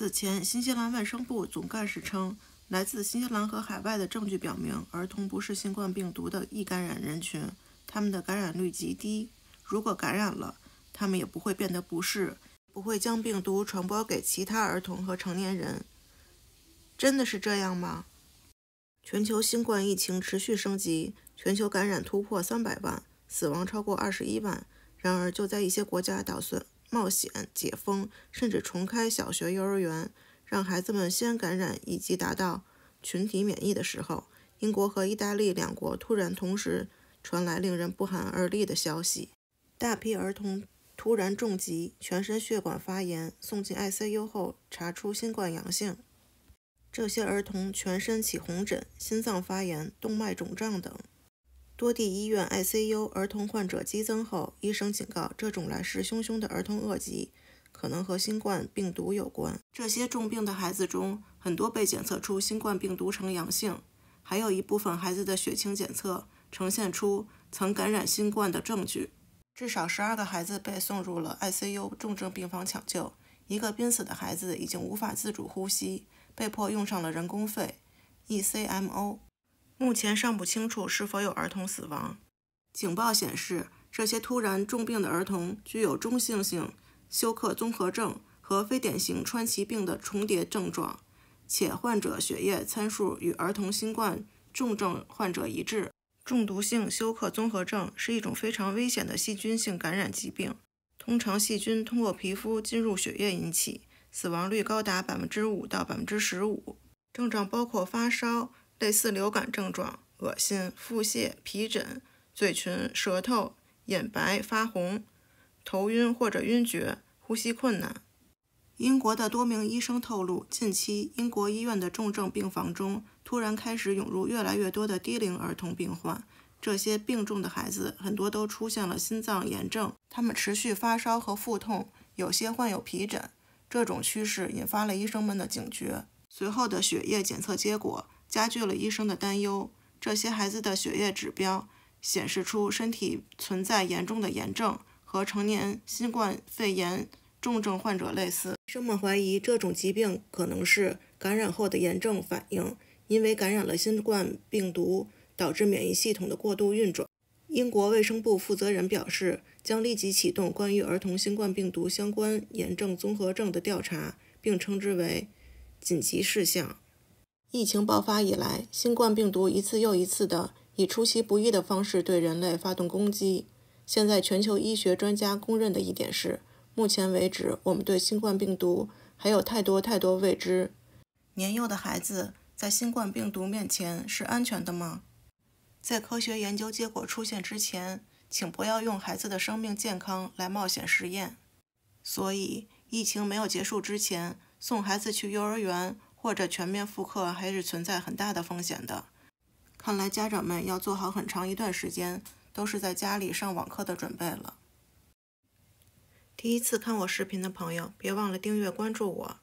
此前，新西兰卫生部总干事称，来自新西兰和海外的证据表明，儿童不是新冠病毒的易感染人群，他们的感染率极低。如果感染了，他们也不会变得不适，不会将病毒传播给其他儿童和成年人。真的是这样吗？全球新冠疫情持续升级，全球感染突破三百万，死亡超过二十一万。然而，就在一些国家打算。冒险解封，甚至重开小学、幼儿园，让孩子们先感染，以及达到群体免疫的时候，英国和意大利两国突然同时传来令人不寒而栗的消息：大批儿童突然重疾，全身血管发炎，送进 ICU 后查出新冠阳性。这些儿童全身起红疹、心脏发炎、动脉肿胀等。多地医院 ICU 儿童患者激增后，医生警告：这种来势汹汹的儿童恶疾可能和新冠病毒有关。这些重病的孩子中，很多被检测出新冠病毒呈阳性，还有一部分孩子的血清检测呈现出曾感染新冠的证据。至少十二个孩子被送入了 ICU 重症病房抢救，一个濒死的孩子已经无法自主呼吸，被迫用上了人工肺 （ECMO）。目前尚不清楚是否有儿童死亡。警报显示，这些突然重病的儿童具有中性性休克综合症和非典型川崎病的重叠症状，且患者血液参数与儿童新冠重症患者一致。中毒性休克综合症是一种非常危险的细菌性感染疾病，通常细菌通过皮肤进入血液引起，死亡率高达百分之五到百分之十五。症状包括发烧。类似流感症状，恶心、腹泻、皮疹、嘴唇、舌头、眼白发红、头晕或者晕厥、呼吸困难。英国的多名医生透露，近期英国医院的重症病房中突然开始涌入越来越多的低龄儿童病患，这些病重的孩子很多都出现了心脏炎症，他们持续发烧和腹痛，有些患有皮疹。这种趋势引发了医生们的警觉。随后的血液检测结果。加剧了医生的担忧。这些孩子的血液指标显示出身体存在严重的炎症，和成年新冠肺炎重症患者类似。医生们怀疑这种疾病可能是感染后的炎症反应，因为感染了新冠病毒导致免疫系统的过度运转。英国卫生部负责人表示，将立即启动关于儿童新冠病毒相关炎症综合症的调查，并称之为紧急事项。疫情爆发以来，新冠病毒一次又一次地以出其不意的方式对人类发动攻击。现在，全球医学专家公认的一点是，目前为止，我们对新冠病毒还有太多太多未知。年幼的孩子在新冠病毒面前是安全的吗？在科学研究结果出现之前，请不要用孩子的生命健康来冒险实验。所以，疫情没有结束之前，送孩子去幼儿园。或者全面复课还是存在很大的风险的，看来家长们要做好很长一段时间都是在家里上网课的准备了。第一次看我视频的朋友，别忘了订阅关注我。